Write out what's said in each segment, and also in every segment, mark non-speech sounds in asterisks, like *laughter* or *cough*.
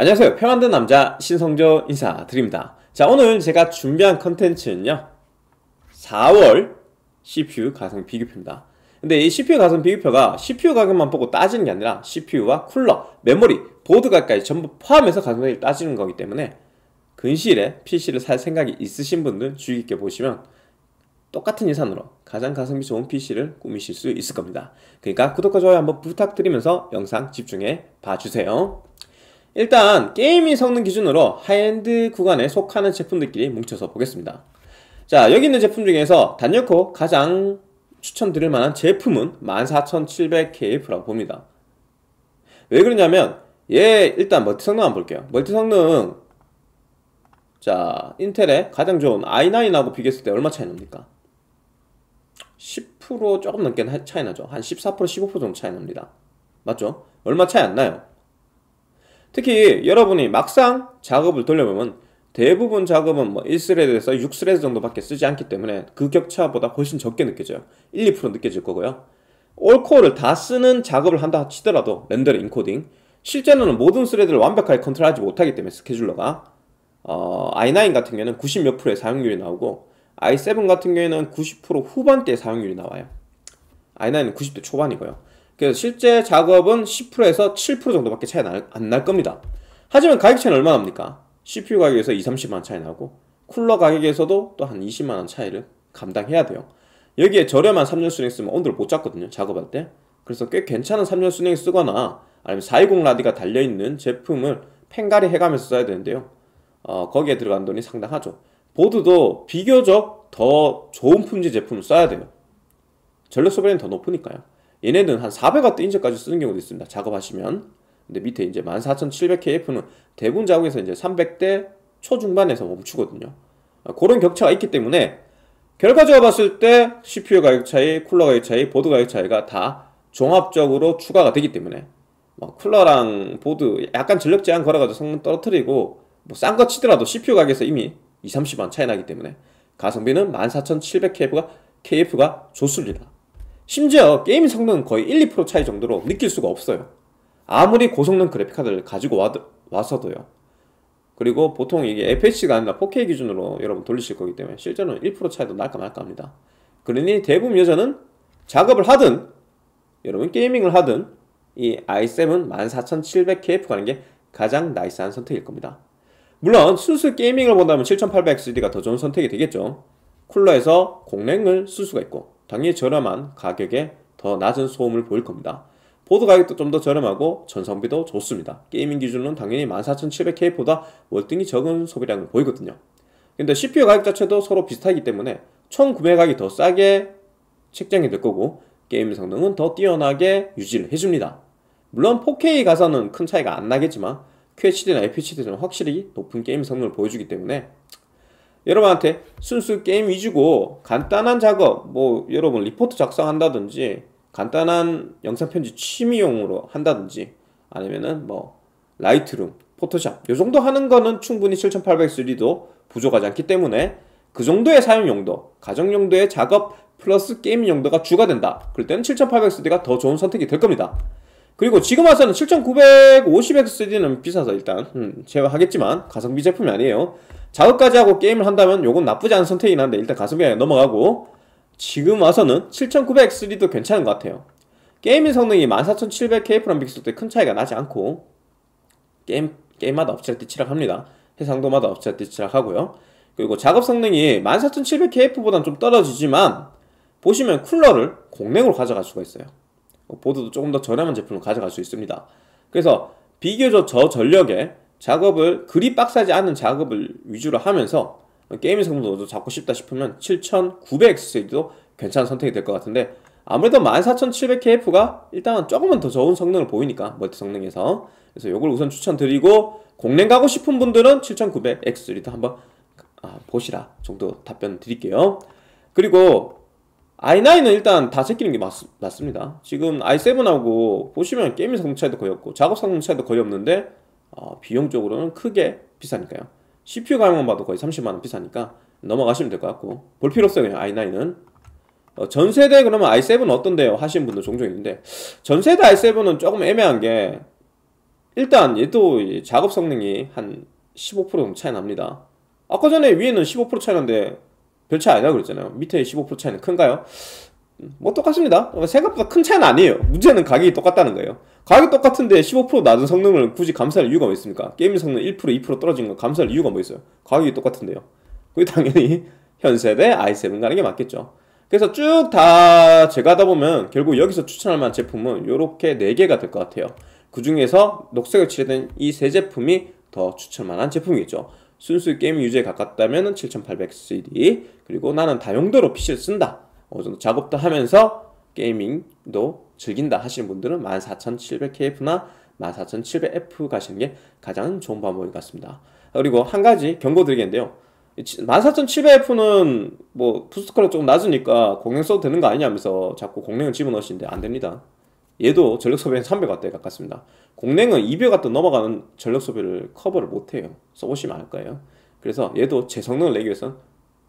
안녕하세요. 평안된 남자 신성조 인사드립니다. 자, 오늘 제가 준비한 컨텐츠는요. 4월 CPU 가성 비교표입니다. 근데 이 CPU 가성 비교표가 CPU 가격만 보고 따지는 게 아니라 CPU와 쿨러, 메모리, 보드가까지 전부 포함해서 가격을 따지는 거기 때문에 근시일에 PC를 살 생각이 있으신 분들 주의 깊게 보시면 똑같은 예산으로 가장 가성비 좋은 PC를 꾸미실 수 있을 겁니다. 그러니까 구독과 좋아요 한번 부탁드리면서 영상 집중해 봐주세요. 일단 게이밍 성능 기준으로 하이엔드 구간에 속하는 제품들끼리 뭉쳐서 보겠습니다 자 여기 있는 제품 중에서 단열코 가장 추천드릴 만한 제품은 14700KF라고 봅니다 왜 그러냐면 얘 일단 멀티 성능 한번 볼게요 멀티 성능 자 인텔의 가장 좋은 i9하고 비교했을 때 얼마 차이 납니까 10% 조금 넘게 차이 나죠 한 14% 15% 정도 차이 납니다 맞죠? 얼마 차이 안 나요 특히 여러분이 막상 작업을 돌려보면 대부분 작업은 뭐 1스레드에서 6스레드 정도밖에 쓰지 않기 때문에 그 격차보다 훨씬 적게 느껴져요 1, 2% 느껴질 거고요 올코어를 다 쓰는 작업을 한다 치더라도 렌더링, 인코딩 실제로는 모든 스레드를 완벽하게 컨트롤하지 못하기 때문에 스케줄러가 어, i9 같은 경우에는 90 몇 프로의 사용률이 나오고 i7 같은 경우에는 90% 후반대 의 사용률이 나와요 i9은 90대 초반이고요 그래서 실제 작업은 10%에서 7% 정도밖에 차이 안 날 겁니다. 하지만 가격 차이는 얼마나 납니까? CPU 가격에서 20, 30만원 차이 나고 쿨러 가격에서도 또 한 20만원 차이를 감당해야 돼요. 여기에 저렴한 3년 수냉 쓰면 온도를 못 잡거든요. 작업할 때. 그래서 꽤 괜찮은 3년 수냉 쓰거나 아니면 420 라디가 달려있는 제품을 펜가리 해가면서 써야 되는데요. 어, 거기에 들어간 돈이 상당하죠. 보드도 비교적 더 좋은 품질 제품을 써야 돼요. 전력 소비량이 더 높으니까요. 얘네는 한 400W 인체까지 쓰는 경우도 있습니다. 작업하시면. 근데 밑에 이제 14700KF는 대부분 작업에서 이제 300대 초중반에서 멈추거든요. 뭐 아, 그런 격차가 있기 때문에 결과적으로 봤을 때 CPU 가격 차이, 쿨러 가격 차이, 보드 가격 차이가 다 종합적으로 추가가 되기 때문에 뭐 쿨러랑 보드 약간 전력 제한 걸어가지고 성능 떨어뜨리고 뭐 싼 거 치더라도 CPU 가격에서 이미 2 30만 차이 나기 때문에 가성비는 14700KF가 KF가 좋습니다. 심지어 게임 성능은 거의 1, 2% 차이 정도로 느낄 수가 없어요. 아무리 고성능 그래픽카드를 가지고 와 와서도요. 그리고 보통 이게 FHD가 아니라 4K 기준으로 여러분 돌리실 거기 때문에 실제로는 1% 차이도 날까 말까 합니다. 그러니 대부분 여자는 작업을 하든 여러분 게이밍을 하든 이 i7은 14700KF 가는 게 가장 나이스한 선택일 겁니다. 물론 수술 게이밍을 본다면 7800XD가 더 좋은 선택이 되겠죠. 쿨러에서 공랭을 쓸 수가 있고 당연히 저렴한 가격에 더 낮은 소음을 보일 겁니다. 보드 가격도 좀 더 저렴하고 전성비도 좋습니다. 게이밍 기준으로는 당연히 14700K보다 월등히 적은 소비량을 보이거든요. 근데 CPU 가격 자체도 서로 비슷하기 때문에 총 구매 가격이 더 싸게 책정이 될 거고 게임 성능은 더 뛰어나게 유지를 해줍니다. 물론 4K 가서는 큰 차이가 안 나겠지만 QHD나 FHD는 확실히 높은 게임 성능을 보여주기 때문에 여러분한테 순수 게임 위주고 간단한 작업 뭐 여러분 리포트 작성한다든지 간단한 영상 편집 취미용으로 한다든지 아니면은 뭐 라이트룸 포토샵 요 정도 하는 거는 충분히 7800 d 도 부족하지 않기 때문에 그 정도의 사용 용도 가정 용도의 작업 플러스 게임 용도가 추가된다 그럴 때는 7800 3D가 더 좋은 선택이 될 겁니다 그리고 지금 와서는 7950 XD는 비싸서 일단 음, 제외하겠지만 가성비 제품이 아니에요 작업까지 하고 게임을 한다면 요건 나쁘지 않은 선택이긴 한데 일단 가성비 그냥 넘어가고 지금 와서는 7900X도 3 괜찮은 것 같아요 게임의 성능이 14700K프랑 비교했을 때 큰 차이가 나지 않고 게임, 게임마다 엎치락뒤치락 합니다 해상도마다 엎치락뒤치락 하고요 그리고 작업 성능이 14700KF보단 좀 떨어지지만 보시면 쿨러를 공랭으로 가져갈 수가 있어요 보드도 조금 더 저렴한 제품을 가져갈 수 있습니다 그래서 비교적 저전력에 작업을 그리 빡세지 않은 작업을 위주로 하면서 게임의 성능도 잡고 싶다 싶으면 7900X도 괜찮은 선택이 될 것 같은데 아무래도 14700KF가 일단 조금은 더 좋은 성능을 보이니까 멀티 성능에서 그래서 이걸 우선 추천드리고 공랭 가고 싶은 분들은 7900X3도 한번 아, 보시라 정도 답변 드릴게요 그리고 i9은 일단 다 제끼는 게 맞, 맞습니다 지금 i7하고 보시면 게임 성능 차이도 거의 없고 작업 성능 차이도 거의 없는데 어, 비용적으로는 크게 비싸니까요. CPU 가격만 봐도 거의 30만원 비싸니까 넘어가시면 될 것 같고 볼 필요 없어요 그냥 i9은 어, 전세대 그러면 i7 어떤데요? 하시는 분들 종종 있는데 전세대 i7은 조금 애매한 게 일단 얘도 작업 성능이 한 15% 정도 차이 납니다 아까 전에 위에는 15% 차이 나는데 별 차이 아니라고 그랬잖아요 밑에 15% 차이는 큰가요? 음, 뭐 똑같습니다 어, 생각보다 큰 차이는 아니에요 문제는 가격이 똑같다는 거예요 가격이 똑같은데 15% 낮은 성능을 굳이 감쌀 이유가 뭐 있습니까? 게임 성능 1% 2% 떨어진 거 감쌀 이유가 뭐 있어요? 가격이 똑같은데요. 그게 당연히 *laughs* 현세대 i7 가는 게 맞겠죠. 그래서 쭉 다 제가 하다 보면 결국 여기서 추천할 만한 제품은 이렇게 4개가 될 것 같아요. 그 중에서 녹색을 칠해낸이세 제품이 더 추천만한 제품이겠죠. 순수 게임 유저에 가깝다면 7800CD 그리고 나는 다용도로 PC를 쓴다. 어느 정도 작업도 하면서 게이밍 도 즐긴다 하시는 분들은 14700KF나 14700F 가시는 게 가장 좋은 방법인 것 같습니다. 그리고 한 가지 경고 드리겠는데요. 14700F는 뭐부스트컬러 조금 낮으니까 공랭 써도 되는 거 아니냐면서 자꾸 공랭을 집어넣으시는데 안 됩니다. 얘도 전력 소비는 300 w 에 가깝습니다. 공랭은 200W 넘어가는 전력 소비를 커버를 못해요. 써보시면 알 거예요. 그래서 얘도 제 성능을 내기 위해서는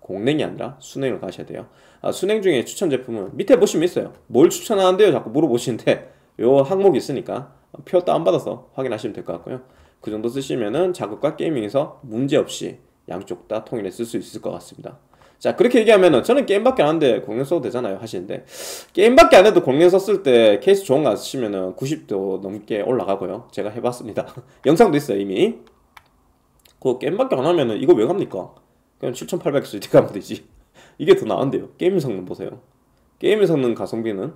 공랭이 아니라 순행을 가셔야 돼요 아, 순행 중에 추천 제품은 밑에 보시면 있어요 뭘 추천하는데요 자꾸 물어보시는데 *laughs* 요 항목이 있으니까 표 다운받아서 확인하시면 될 것 같고요 그 정도 쓰시면은 작업과 게이밍에서 문제없이 양쪽 다 통일해 쓸 수 있을 것 같습니다 자 그렇게 얘기하면은 저는 게임밖에 안 하는데 공룡 써도 되잖아요 하시는데 게임밖에 안 해도 공룡 썼을 때 케이스 좋은 거 쓰시면은 90도 넘게 올라가고요 제가 해봤습니다 *laughs* 영상도 있어요 이미 그 게임밖에 안 하면은 이거 왜 갑니까 그냥 7800cd 가면 되지 *laughs* 이게 더 나은데요 게임 성능 보세요 게임의 성능 가성비는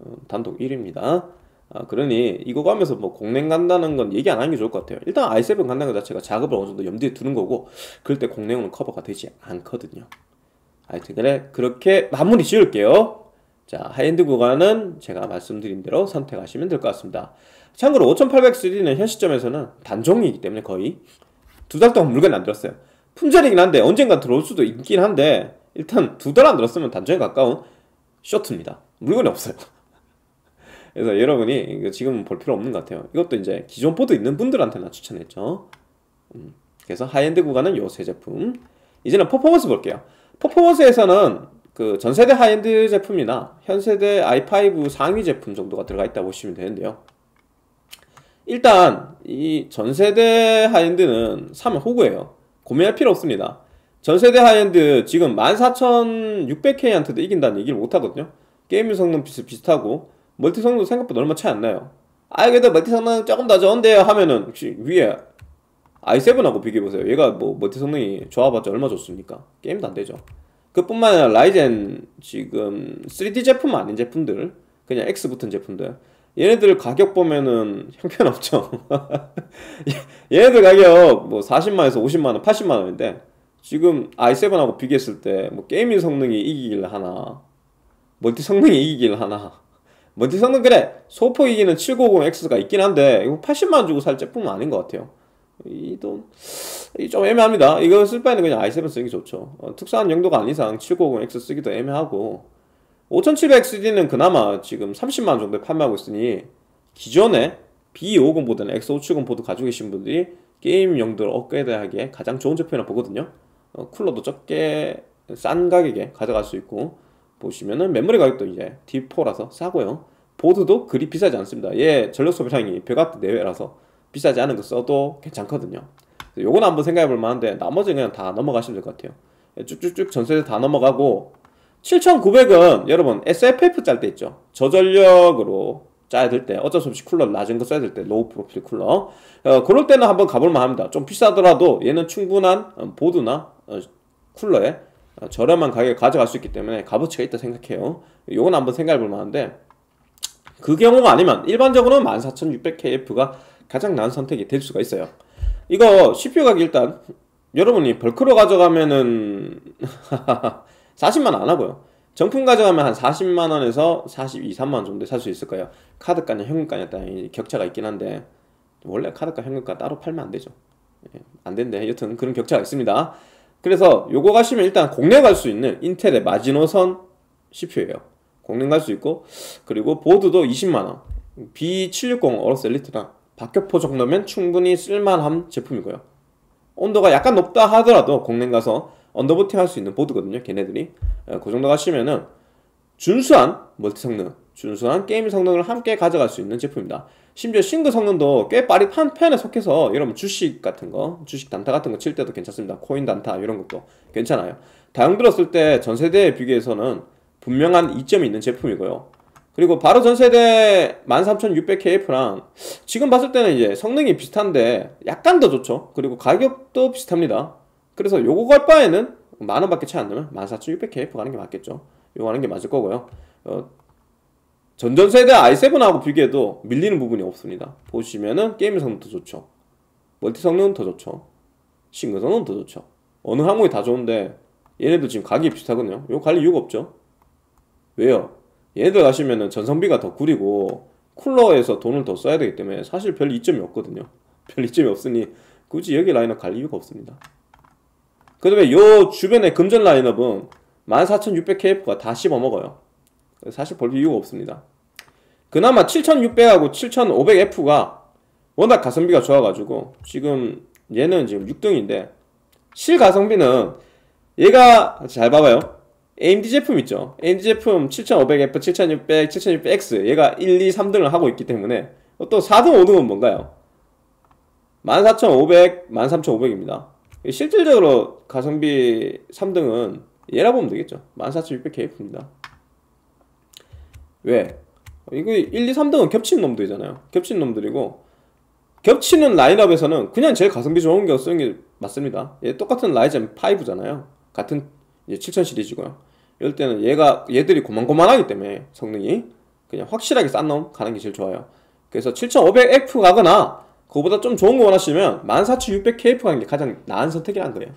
어, 단독 1위입니다 아, 그러니 이거 가면서 뭐 공랭 간다는 건 얘기 안 하는 게 좋을 것 같아요 일단 i7 간다는 것 자체가 작업을 어느 정도 염두에 두는 거고 그럴 때 공랭은 커버가 되지 않거든요 하여튼 그래 그렇게 마무리 지을게요 자 하이엔드 구간은 제가 말씀드린 대로 선택하시면 될 것 같습니다 참고로 5800 3D는 현 시점에서는 단종이기 때문에 거의 두 달 동안 물건이 안 들었어요 품절이긴 한데 언젠간 들어올 수도 있긴 한데 일단 두 달 안 들었으면 단정에 가까운 쇼트입니다. 물건이 없어요. *laughs* 그래서 여러분이 지금 볼 필요 없는 것 같아요. 이것도 이제 기존 포드 있는 분들한테나 추천했죠. 음, 그래서 하이엔드 구간은 요 세 제품. 이제는 퍼포먼스 볼게요. 퍼포먼스에서는 그 전세대 하이엔드 제품이나 현세대 i5 상위 제품 정도가 들어가 있다 보시면 되는데요. 일단 이 전세대 하이엔드는 사면 호구예요. 고민할 필요 없습니다. 전세대 하이엔드 지금 14,600K한테도 이긴다는 얘기를 못하거든요. 게임 성능 비슷, 비슷하고 멀티 성능도 생각보다 얼마 차이 안 나요. 아 그래도 멀티 성능 조금 더 좋은데요 하면은 혹시 위에 i7하고 비교해보세요. 얘가 뭐 멀티 성능이 좋아봤자 얼마 좋습니까? 게임도 안 되죠. 그뿐만 아니라 라이젠 지금 3D 제품 아닌 제품들 그냥 X 붙은 제품들 얘네들 가격 보면은 형편없죠. *laughs* 얘네들 가격 뭐 40만에서 50만원, 80만원인데 지금 i7하고 비교했을 때 뭐 게이밍 성능이 이기길 하나 멀티 성능이 이기길 하나 멀티 성능 그래 소폭 이기는 790X가 있긴 한데 이거 80만원 주고 살 제품은 아닌 것 같아요. 이돈좀 애매합니다. 이거 쓸 바에는 그냥 i7 쓰는 게 좋죠. 어, 특수한 용도가 아닌 이상 790X 쓰기도 애매하고 5700XD는 그나마 지금 30만원 정도에 판매하고 있으니 기존에 B50보다는 X570 보드 가지고 계신 분들이 게임용도로 업그레이드하기에 가장 좋은 제품이라 보거든요 어, 쿨러도 적게 싼 가격에 가져갈 수 있고 보시면은 메모리 가격도 이제 D4라서 싸고요 보드도 그리 비싸지 않습니다 얘 예, 전력 소비량이 100W 내외라서 비싸지 않은 거 써도 괜찮거든요 요건 한번 생각해 볼 만한데 나머지는 그냥 다 넘어가시면 될 것 같아요 쭉쭉쭉 전세대 다 넘어가고 7,900은 여러분 SFF 짤 때 있죠. 저전력으로 짜야 될 때 어쩔 수 없이 쿨러 낮은 거 써야 될 때 로우 프로필 쿨러 어, 그럴 때는 한번 가볼만 합니다. 좀 비싸더라도 얘는 충분한 어, 보드나 어, 쿨러에 어, 저렴한 가격에 가져갈 수 있기 때문에 값어치가 있다 생각해요. 요건 한번 생각해 볼 만한데 그 경우가 아니면 일반적으로는 14600KF가 가장 나은 선택이 될 수가 있어요. 이거 CPU 가격 일단 여러분이 벌크로 가져가면은 *laughs* 40만원 안 하고요. 정품 가져가면 한 40만원에서 42, 3만원 정도 살 수 있을 거예요. 카드가냐 현금가냐 따라 격차가 있긴 한데, 원래 카드가 현금가 따로 팔면 안 되죠. 예, 안 된대. 여튼 그런 격차가 있습니다. 그래서 요거 가시면 일단 공략 갈수 있는 인텔의 마지노선 CPU예요. 공략 갈수 있고, 그리고 보드도 20만원. B760 어로스 엘리트랑 박격포 정도면 충분히 쓸만한 제품이고요. 온도가 약간 높다 하더라도 공냉 가서 언더보팅 할 수 있는 보드거든요. 걔네들이. 예, 그 정도 가시면은 준수한 멀티 성능, 준수한 게임 성능을 함께 가져갈 수 있는 제품입니다. 심지어 싱글 성능도 꽤 빠릿한 편에 속해서 여러분 주식 같은 거, 주식 단타 같은 거 칠 때도 괜찮습니다. 코인 단타 이런 것도 괜찮아요. 다용 들었을 때전 세대에 비교해서는 분명한 이점이 있는 제품이고요. 그리고 바로 전 세대 13600KF랑 지금 봤을 때는 이제 성능이 비슷한데 약간 더 좋죠. 그리고 가격도 비슷합니다. 그래서 요거 갈 바에는 만 원밖에 차이 안 나면 14,600KF 가는 게 맞겠죠. 요거 가는 게 맞을 거고요. 어, 전전 세대 i7하고 비교해도 밀리는 부분이 없습니다. 보시면은 게임 성능도 좋죠. 멀티 성능은 더 좋죠. 싱글 성능은 더 좋죠. 어느 항목이 다 좋은데 얘네도 지금 가격이 비슷하거든요. 요거 갈 이유가 없죠. 왜요? 얘네들 가시면은 전성비가 더 구리고 쿨러에서 돈을 더 써야 되기 때문에 사실 별 이점이 없거든요. *laughs* 별 이점이 없으니 굳이 여기 라인업 갈 이유가 없습니다. 그 다음에 요 주변의 금전 라인업은 14,600KF가 다 씹어먹어요. 사실 볼 이유가 없습니다. 그나마 7,600하고 7,500F가 워낙 가성비가 좋아가지고 지금 얘는 지금 6등인데 실가성비는 얘가 잘 봐봐요. AMD 제품 있죠. AMD 제품 7500F, 7600, 7600X 얘가 1, 2, 3등을 하고 있기 때문에 또 4등, 5등은 뭔가요? 14500, 13500입니다. 실질적으로 가성비 3등은 얘라 보면 되겠죠 14600K입니다 왜? 이거 1, 2, 3등은 겹친 놈들이잖아요 겹친 놈들이고 겹치는 라인업에서는 그냥 제일 가성비 좋은 게 쓰는 게 맞습니다 얘 똑같은 라이젠 5잖아요 같은 7000 시리즈고요 이럴 때는 얘가 얘들이 고만고만하기 때문에 성능이 그냥 확실하게 싼 놈 가는 게 제일 좋아요 그래서 7500F 가거나 그거보다 좀 좋은 거 원하시면 14600KF 가는 게 가장 나은 선택이란 거예요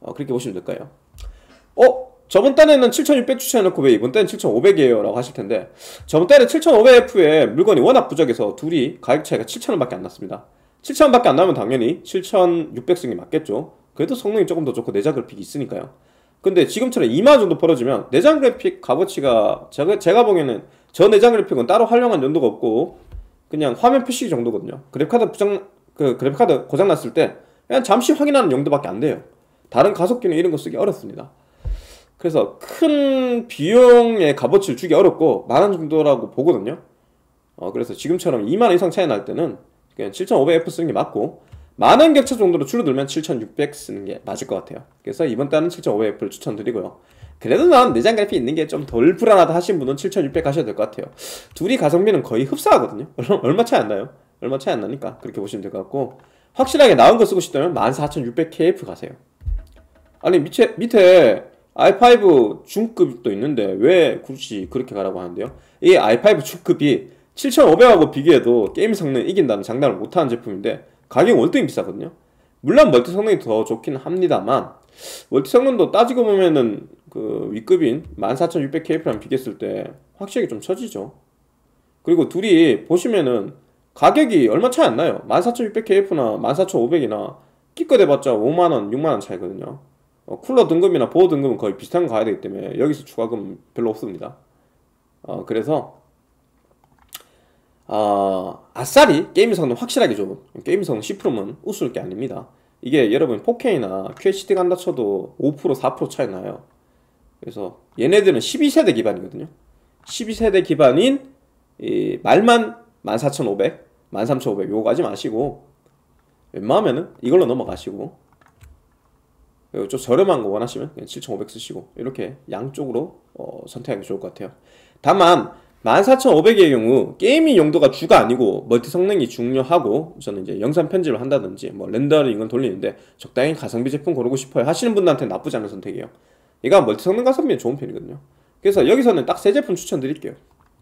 어, 그렇게 보시면 될까요 어? 저번 달에는 7600 추천해놓고 왜 이번 달엔 7500이에요? 라고 하실 텐데 저번 달에 7500F에 물건이 워낙 부족해서 둘이 가격 차이가 7000원 밖에 안 났습니다 7000원 밖에 안 나면 당연히 7600 쓰는 게 맞겠죠 그래도 성능이 조금 더 좋고 내장 그래픽이 있으니까요 근데 지금처럼 2만원 정도 벌어지면 내장 그래픽 값어치가 제가, 제가 보기에는 저 내장 그래픽은 따로 활용한 연도가 없고 그냥 화면 표시 정도거든요. 그래픽카드 부장, 그 그래픽카드 고장났을 때 그냥 잠시 확인하는 용도밖에 안 돼요. 다른 가속기능 이런 거 쓰기 어렵습니다. 그래서 큰 비용의 값어치를 주기 어렵고 만원 정도라고 보거든요. 어, 그래서 지금처럼 2만원 이상 차이 날 때는 그냥 7500F 쓰는 게 맞고 만원 격차 정도로 줄어들면 7600 쓰는 게 맞을 것 같아요. 그래서 이번 달은 7500F를 추천드리고요. 그래도 난 내장 그래픽 있는 게 좀 덜 불안하다 하신 분은 7600가셔도될 것 같아요 둘이 가성비는 거의 흡사하거든요 *laughs* 얼마 차이 안 나요 얼마 차이 안 나니까 그렇게 보시면 될 것 같고 확실하게 나은 거 쓰고 싶다면 14600KF 가세요 아니 밑에, 밑에 i5 중급도 있는데 왜 굳이 그렇게 가라고 하는데요 이 i5 중급이 7500하고 비교해도 게임 성능 이긴다는 장담을 못하는 제품인데 가격 월등히 비싸거든요 물론 멀티 성능이 더 좋긴 합니다만 멀티 성능도 따지고 보면은 그 윗급인 14,600KF랑 비교했을 때 확실히 좀 처지죠. 그리고 둘이 보시면은 가격이 얼마 차이 안 나요. 14,600KF나 14,500이나 끼껏 해봤자 5만원, 6만원 차이거든요. 어, 쿨러 등급이나 보호 등급은 거의 비슷한 거 가야 되기 때문에 여기서 추가금 별로 없습니다. 어, 그래서 어, 아싸리 게임 성능 확실하게 좋은 게임 성능 10%면 웃을 게 아닙니다. 이게 여러분 4K나 QHD 간다 쳐도 5% 4% 차이 나요. 그래서 얘네들은 12세대 기반이거든요. 12세대 기반인 말만 14,500, 13,500 요거 가지 마시고 웬만하면은 이걸로 넘어가시고 좀 저렴한 거 원하시면 7,500 쓰시고 이렇게 양쪽으로 어, 선택하기 좋을 것 같아요. 다만 14,500의 경우 게이밍 용도가 주가 아니고 멀티 성능이 중요하고 저는 이제 영상 편집을 한다든지 뭐 렌더링을 돌리는데 적당히 가성비 제품 고르고 싶어요 하시는 분들한테 나쁘지 않은 선택이에요. 얘가 멀티 성능 가성비는 좋은 편이거든요 그래서 여기서는 딱 세 제품 추천드릴게요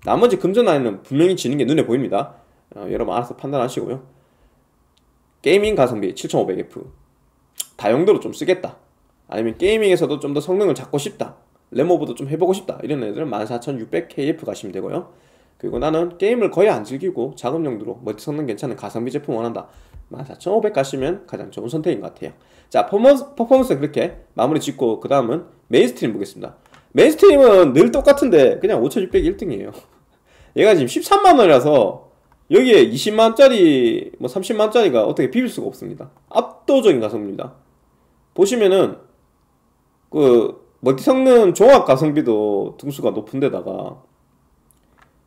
나머지 금전 라인은 분명히 지는 게 눈에 보입니다 어, 여러분 알아서 판단하시고요 게이밍 가성비 7500F 다용도로 좀 쓰겠다 아니면 게이밍에서도 좀 더 성능을 잡고 싶다 레모보도 좀 해보고 싶다 이런 애들은 14600KF 가시면 되고요 그리고 나는 게임을 거의 안 즐기고 작업 용도로 멀티 성능 괜찮은 가성비 제품 원한다 14500 가시면 가장 좋은 선택인 것 같아요 자, 퍼포먼스, 퍼포먼스 그렇게 마무리 짓고, 그 다음은 메인스트림 보겠습니다. 메인스트림은 늘 똑같은데, 그냥 5 6 0 0 1등이에요. 얘가 지금 13만원이라서, 여기에 20만원짜리, 뭐 30만원짜리가 어떻게 비빌 수가 없습니다. 압도적인 가성비입니다. 보시면은, 그, 멀티 성능 종합 가성비도 등수가 높은데다가,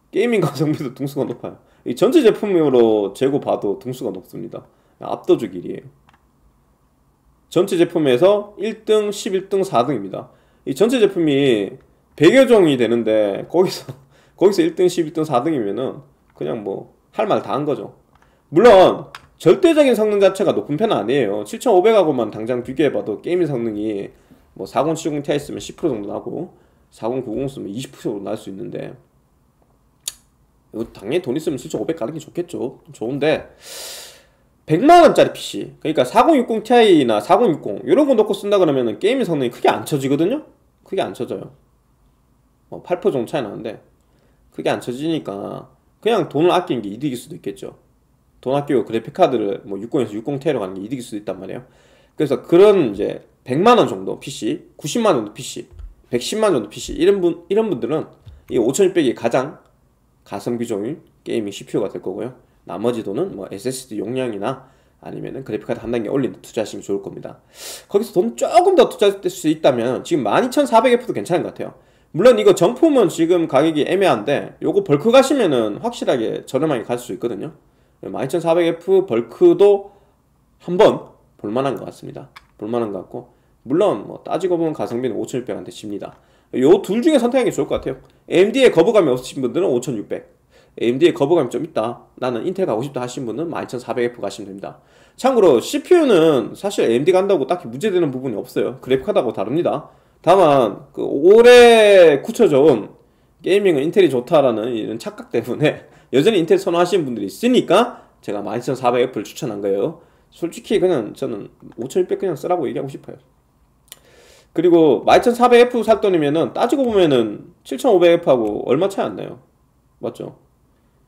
게이밍 가성비도 등수가 높아요. 전체 제품으로 재고 봐도 등수가 높습니다. 압도적 일이에요. 전체 제품에서 1등, 11등, 4등입니다. 이 전체 제품이 100여 종이 되는데 거기서 *laughs* 거기서 1등, 11등, 4등이면은 그냥 뭐 할 말 다 한 거죠. 물론 절대적인 성능 자체가 높은 편은 아니에요. 7500하고만 당장 비교해봐도 게임의 성능이 뭐4070 Ti 쓰면 10% 정도 나고 4090 쓰면 20% 정도 날수 있는데 당연히 돈 있으면 7500 가는 게 좋겠죠. 좋은데 100만원짜리 PC 그러니까 4060 Ti나 4060 이런 거 놓고 쓴다 그러면 게임 의 성능이 크게 안 쳐지거든요? 크게 안 쳐져요 어, 8% 정도 차이 나는데 크게 안 쳐지니까 그냥 돈을 아끼는 게 이득일 수도 있겠죠 돈 아끼고 그래픽카드를 뭐 60에서 60 Ti로 가는 게 이득일 수도 있단 말이에요 그래서 그런 이제 100만원 정도 PC 90만원 정도 PC 110만원 정도 PC 이런, 분, 이런 분들은 이 5600이 가장 가성비 좋은 게이밍 CPU가 될 거고요 나머지 돈은 뭐 SSD 용량이나 아니면 그래픽카드 한 단계 올린 투자하시면 좋을 겁니다. 거기서 돈 조금 더 투자할 수 있다면 지금 12,400F도 괜찮은 것 같아요. 물론 이거 정품은 지금 가격이 애매한데 요거 벌크 가시면은 확실하게 저렴하게 갈 수 있거든요. 12,400F 벌크도 한번 볼만한 것 같습니다. 볼만한 것 같고 물론 뭐 따지고 보면 가성비는 5,600한테 집니다. 요 둘 중에 선택하는 게 좋을 것 같아요. AMD에 거부감이 없으신 분들은 5,600 AMD의 거부감이 좀 있다. 나는 인텔 가고 싶다 하신 분은 12400F 가시면 됩니다. 참고로 CPU는 사실 AMD 간다고 딱히 문제되는 부분이 없어요. 그래픽카드하고 다릅니다. 다만 그 오래 굳혀져온 게이밍은 인텔이 좋다라는 이런 착각 때문에 *laughs* 여전히 인텔 선호하시는 분들이 있으니까 제가 12400F를 추천한 거예요. 솔직히 그냥 저는 5600 그냥 쓰라고 얘기하고 싶어요. 그리고 12400F 살 돈이면은 따지고 보면은 7500F하고 얼마 차이 안 나요. 맞죠?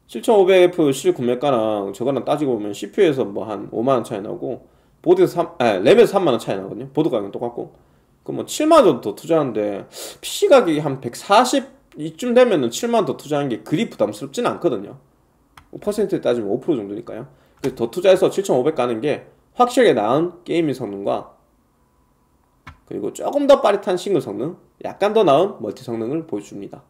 7500F 실 구매가랑 저거랑 따지고 보면 CPU에서 뭐 한 5만원 차이 나고 보드에서 3, 아니, 램에서 3만원 차이 나거든요 보드 가격은 똑같고 그럼 뭐 7만원 도더 투자하는데 PC 가격이 한 140 이쯤 되면은 7만원 더 투자하는 게 그리 부담스럽진 않거든요 퍼센트에 따지면 5% 정도니까요 그래서 더 투자해서 7500 가는 게 확실하게 나은 게이밍 성능과 그리고 조금 더 빠릿한 싱글 성능 약간 더 나은 멀티 성능을 보여줍니다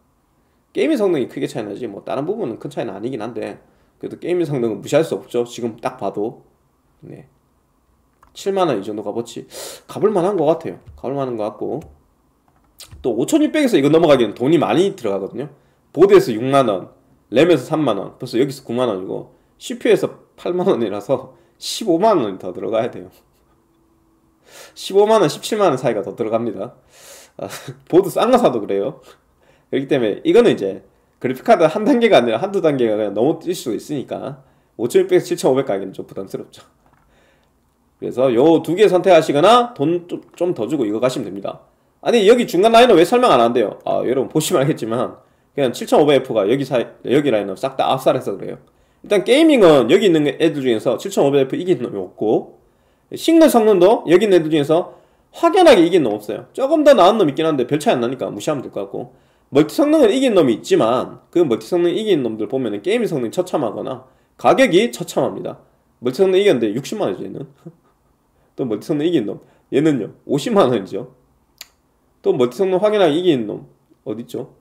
게임의 성능이 크게 차이 나지 뭐 다른 부분은 큰 차이는 아니긴 한데 그래도 게임의 성능은 무시할 수 없죠 지금 딱 봐도 네 7만원 이 정도 값어치 가볼만한 것 같아요 가볼만한 것 같고 또 5600에서 이거 넘어가기는 돈이 많이 들어가거든요 보드에서 6만원 램에서 3만원 벌써 여기서 9만원이고 CPU에서 8만원이라서 15만원이 더 들어가야 돼요 15만원 17만원 사이가 더 들어갑니다 아, 보드 싼 거 사도 그래요 그렇기 때문에 이거는 이제 그래픽카드 한 단계가 아니라 한 두 단계가 그냥 넘어뛸 수 있으니까 5600, 7500 가기는 좀 부담스럽죠 그래서 요 두 개 선택하시거나 돈 좀 더 주고 이거 가시면 됩니다 아니 여기 중간 라인은 왜 설명 안 한대요 아 여러분 보시면 알겠지만 그냥 7500F가 여기 사 여기 라인은 싹 다 압살해서 그래요 일단 게이밍은 여기 있는 애들 중에서 7500F 이긴 놈이 없고 싱글 성능도 여기 있는 애들 중에서 확연하게 이긴 놈 없어요 조금 더 나은 놈 있긴 한데 별 차이 안 나니까 무시하면 될 것 같고 멀티 성능을 이긴 놈이 있지만 그 멀티 성능 이긴 놈들 보면은 게임 성능이 처참하거나 가격이 처참합니다. 멀티 성능 이겼는데 60만원이죠 얘는 *laughs* 또 멀티 성능 이긴 놈 얘는요 50만원이죠 또 멀티 성능 확연하게 이긴 놈 어딨죠?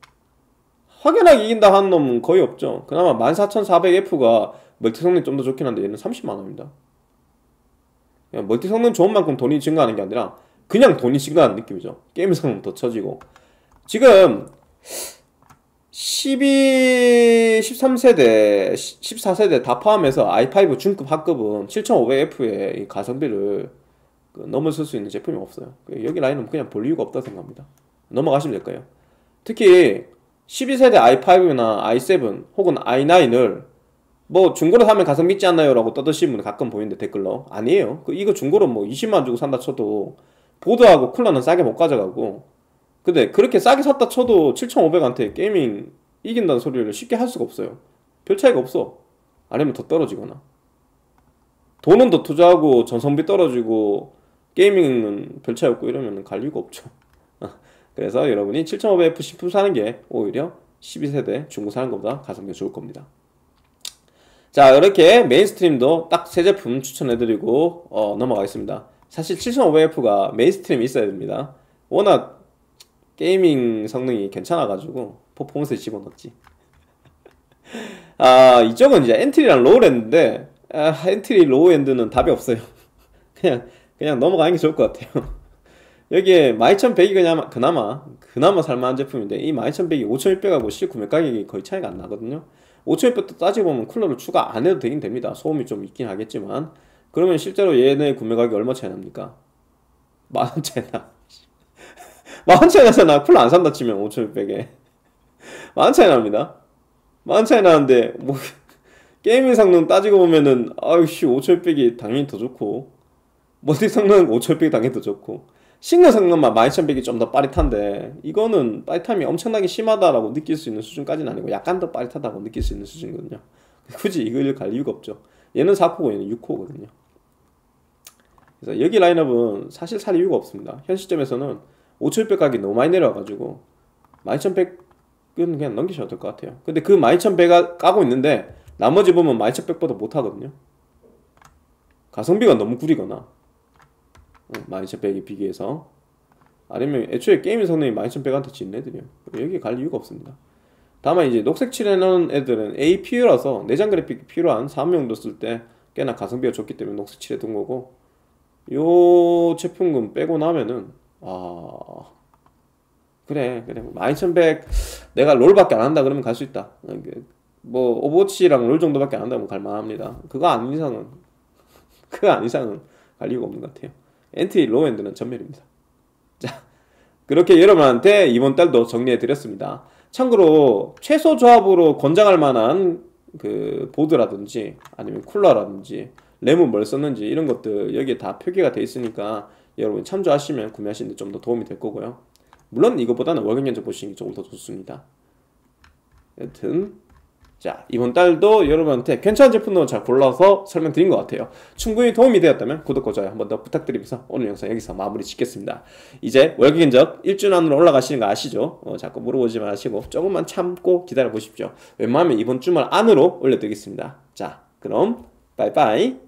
확연하게 이긴다 하는 놈은 거의 없죠 그나마 14400F가 멀티 성능이 좀 더 좋긴 한데 얘는 30만원입니다 멀티 성능 좋은 만큼 돈이 증가하는 게 아니라 그냥 돈이 증가하는 느낌이죠 게임 성능 더 쳐지고 지금 12, 13세대, 14세대 다 포함해서 i5 중급 하급은 7500F의 가성비를 그 넘어설 수 있는 제품이 없어요. 그 여기 라인은 그냥 볼 이유가 없다 생각합니다. 넘어가시면 될 거예요. 특히 12세대 i5나 i7 혹은 i9을 뭐 중고로 사면 가성비 있지 않나요? 라고 떠드시는 분 가끔 보이는데 댓글로 아니에요. 그 이거 중고로 뭐 20만 주고 산다 쳐도 보드하고 쿨러는 싸게 못 가져가고 근데 그렇게 싸게 샀다 쳐도 7,500한테 게이밍 이긴다는 소리를 쉽게 할 수가 없어요. 별 차이가 없어. 아니면 더 떨어지거나. 돈은 더 투자하고 전성비 떨어지고 게이밍은 별 차이 없고 이러면 갈 이유가 없죠. *laughs* 그래서 여러분이 7500F 신품 사는 게 오히려 12세대 중고 사는 것보다 가성비가 좋을 겁니다. 자 이렇게 메인스트림도 딱 세 제품 추천해드리고 어, 넘어가겠습니다. 사실 7500F가 메인스트림이 있어야 됩니다. 워낙 게이밍 성능이 괜찮아가지고 퍼포먼스에 집어넣었지 *laughs* 아 이쪽은 이제 엔트리랑 로우랜드인데 아, 엔트리 로우엔드는 답이 없어요 *laughs* 그냥 그냥 넘어가는 게 좋을 것 같아요 *laughs* 여기에 12100이 그냥, 그나마 그나마 살만한 제품인데 이 12100이 5600하고 시 구매 가격이 거의 차이가 안 나거든요 5600도 따져보면 쿨러를 추가 안 해도 되긴 됩니다 소음이 좀 있긴 하겠지만 그러면 실제로 얘네 구매 가격이 얼마 차이 납니까? 만 원 차이 나만 차이 나잖아. 쿨러 안 산다 치면 5,600에. 만원 차이 납니다. 만 차이 나는데, 뭐, 게임의 성능 따지고 보면은, 아유씨, 5,600이 당연히 더 좋고, 머리 성능 5,600이 당연히 더 좋고, 싱글 성능만 12,100이 좀 더 빠릿한데, 이거는 빠릿함이 엄청나게 심하다라고 느낄 수 있는 수준까지는 아니고, 약간 더 빠릿하다고 느낄 수 있는 수준이거든요. 굳이 이걸 갈 이유가 없죠. 얘는 4코고 얘는 6코거든요. 그래서 여기 라인업은 사실 살 이유가 없습니다. 현 시점에서는 5,600 가격이 너무 많이 내려와가지고 12,100은 그냥 넘기셔도 될 것 같아요 근데 그 12,100 까고 있는데 나머지 보면 12,100보다 못하거든요 가성비가 너무 구리거나 12,100에 어, 비교해서 아니면 애초에 게임 성능이 12,100한테 진 애들이요 여기 갈 이유가 없습니다 다만 이제 녹색 칠해놓은 애들은 APU라서 내장 그래픽이 필요한 사무용도 쓸 때 꽤나 가성비가 좋기 때문에 녹색 칠해둔 거고 요 제품군 빼고 나면은 어, 그래, 그래. 12,100, 뭐, 내가 롤밖에 안 한다 그러면 갈 수 있다. 뭐, 오버워치랑 롤 정도밖에 안 한다면 갈만합니다. 그거 아닌 이상은, 그거 아닌 이상은 갈 이유가 없는 것 같아요. 엔트리 로엔드는 전멸입니다. 자, 그렇게 여러분한테 이번 달도 정리해드렸습니다. 참고로, 최소 조합으로 권장할 만한 그 보드라든지, 아니면 쿨러라든지, 램은 뭘 썼는지, 이런 것들 여기에 다 표기가 돼 있으니까, 여러분 참조하시면 구매하시는데 좀 더 도움이 될 거고요. 물론 이거보다는 월경 연적 보시는 게 조금 더 좋습니다. 여튼 자 이번 달도 여러분한테 괜찮은 제품으로 잘 골라서 설명드린 것 같아요 충분히 도움이 되었다면 구독과 좋아요 한 번 더 부탁드리면서 오늘 영상 여기서 마무리 짓겠습니다 이제 월경연적 1주 일 안으로 올라가시는 거 아시죠? 어, 자꾸 물어보지 마시고 조금만 참고 기다려 보십시오 웬만하면 이번 주말 안으로 올려드리겠습니다 자 그럼 빠이빠이